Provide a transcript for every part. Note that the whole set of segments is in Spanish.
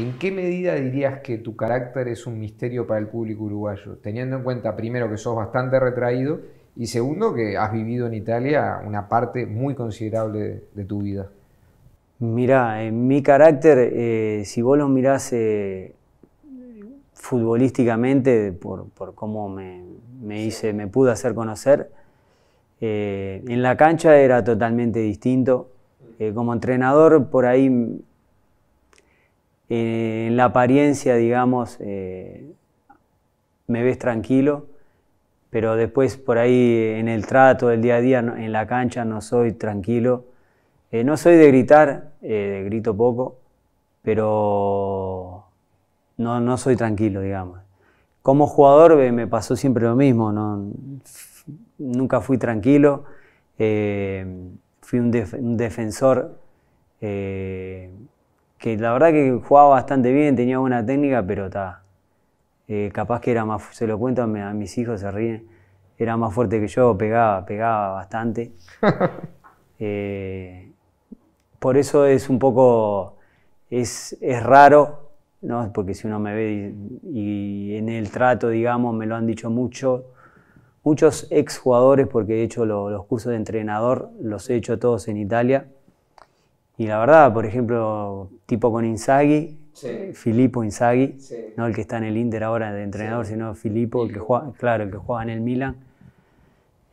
¿En qué medida dirías que tu carácter es un misterio para el público uruguayo? Teniendo en cuenta, primero, que sos bastante retraído y segundo, que has vivido en Italia una parte muy considerable de, tu vida. Mirá, en mi carácter, eh, si vos lo mirás eh, futbolísticamente, por, cómo me, hice, me pude hacer conocer, eh, en la cancha era totalmente distinto. como entrenador, por ahí eh, en la apariencia, digamos, eh, me ves tranquilo, pero después por ahí en el trato del día a día, en la cancha, no soy tranquilo. Eh, no soy de gritar, grito poco, pero no, no, soy tranquilo, digamos. Como jugador me pasó siempre lo mismo, nunca fui tranquilo, fui un defensor que la verdad que jugaba bastante bien, tenía buena técnica, pero está. Eh, capaz que era más, se lo cuento a, mis hijos, se ríen, era más fuerte que yo, pegaba, pegaba bastante. Eh, por eso es un poco, es, raro, ¿no? porque si uno me ve y, en el trato, digamos, me lo han dicho mucho, muchos jugadores, porque he hecho los cursos de entrenador, los he hecho todos en Italia y la verdad, por ejemplo, tipo con Inzaghi, Filippo Inzaghi, no el que está en el Inter ahora de entrenador, sino Filippo, el que juega, claro, el que juega en el Milan,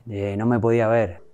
eh, no me podía ver.